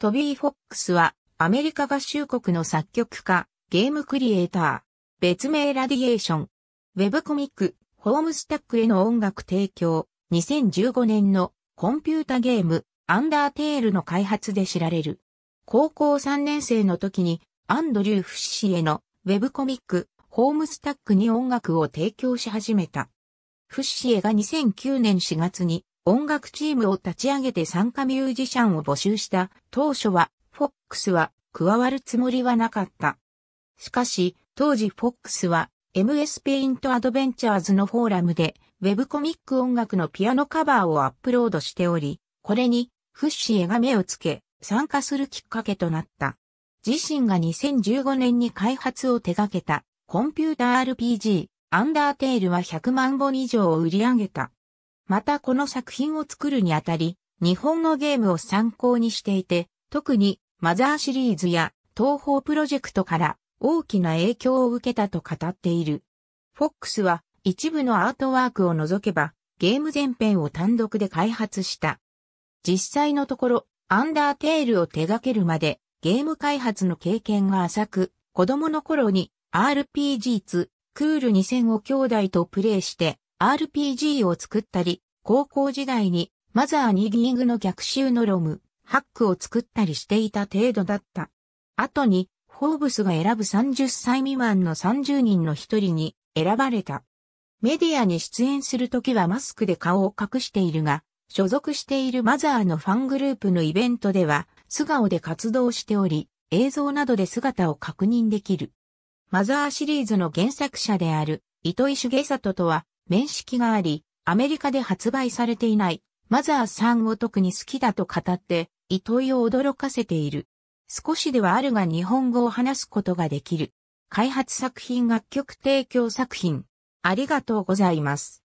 トビー・フォックスは、アメリカ合衆国の作曲家、ゲームクリエイター、別名ラディエーション、ウェブコミック、ホームスタックへの音楽提供、2015年のコンピュータゲーム、アンダーテールの開発で知られる。高校3年生の時に、アンドリュー・フシシへのウェブコミック、ホームスタックに音楽を提供し始めた。フシシエが2009年4月に音楽チームを立ち上げて参加ミュージシャンを募集した当初は、フォックスは加わるつもりはなかった。しかし、当時フォックスは MS ペイントアドベンチャーズのフォーラムで、ウェブコミック音楽のピアノカバーをアップロードしており、これにフッシーが目をつけ、参加するきっかけとなった。自身が2015年に開発を手掛けたコンピューター RPG、アンダーテールは100万本以上を売り上げた。またこの作品を作るにあたり、日本のゲームを参考にしていて、特にマザーシリーズや東方プロジェクトから大きな影響を受けたと語っている。フォックスは一部のアートワークを除けばゲーム全編を単独で開発した。実際のところ、アンダーテールを手掛けるまでゲーム開発の経験が浅く、子供の頃に RPG2 クール2000を兄弟とプレイして RPG を作ったり、高校時代にマザーにギーグの逆襲のロム、ハックを作ったりしていた程度だった。後に、フォーブスが選ぶ30歳未満の30人の一人に選ばれた。メディアに出演するときはマスクで顔を隠しているが、所属しているマザーのファングループのイベントでは、素顔で活動しており、映像などで姿を確認できる。マザーシリーズの原作者である、糸井重里とは、面識があり、アメリカで発売されていない、マザーさんを特に好きだと語って、糸井を驚かせている。少しではあるが日本語を話すことができる。開発作品楽曲提供作品。ありがとうございます。